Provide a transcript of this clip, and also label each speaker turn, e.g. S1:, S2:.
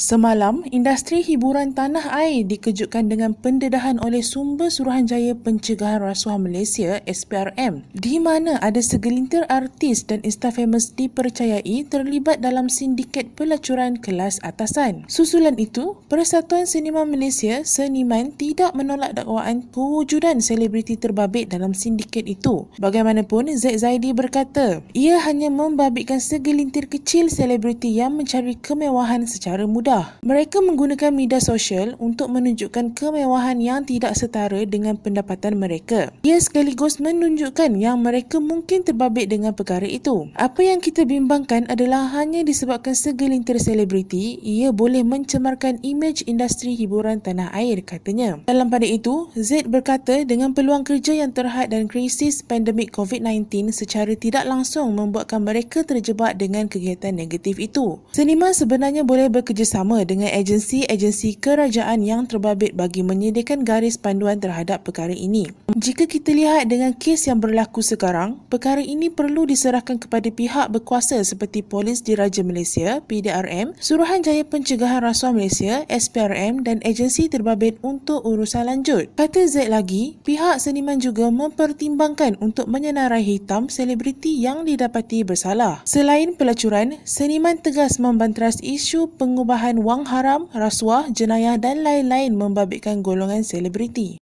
S1: Semalam, industri hiburan tanah air dikejutkan dengan pendedahan oleh sumber Suruhanjaya Pencegahan Rasuah Malaysia SPRM di mana ada segelintir artis dan insta famous dipercayai terlibat dalam sindiket pelacuran kelas atasan. Susulan itu, Persatuan Sinema Malaysia Seniman tidak menolak dakwaan kewujudan selebriti terbabit dalam sindiket itu. Bagaimanapun, Zaid Zaidi berkata, ia hanya membabitkan segelintir kecil selebriti yang mencari kemewahan secara mudah Midah. Mereka menggunakan media sosial untuk menunjukkan kemewahan yang tidak setara dengan pendapatan mereka. Ia sekaligus menunjukkan yang mereka mungkin terbabit dengan perkara itu. Apa yang kita bimbangkan adalah hanya disebabkan segelintir selebriti, ia boleh mencemarkan imej industri hiburan tanah air katanya. Dalam pada itu, Z berkata dengan peluang kerja yang terhad dan krisis pandemik COVID-19 secara tidak langsung membuatkan mereka terjebak dengan kegiatan negatif itu. Seniman sebenarnya boleh bekerjasama bersama dengan agensi-agensi kerajaan yang terbabit bagi menyediakan garis panduan terhadap perkara ini. Jika kita lihat dengan kes yang berlaku sekarang, perkara ini perlu diserahkan kepada pihak berkuasa seperti Polis Diraja Malaysia, PDRM, Suruhanjaya Pencegahan Rasuah Malaysia, SPRM dan agensi terbabit untuk urusan lanjut. Kata Z lagi, pihak seniman juga mempertimbangkan untuk menyenarai hitam selebriti yang didapati bersalah. Selain pelacuran, seniman tegas membanteras isu pengubahan penggunaan wang haram, rasuah, jenayah dan lain-lain membabitkan golongan selebriti.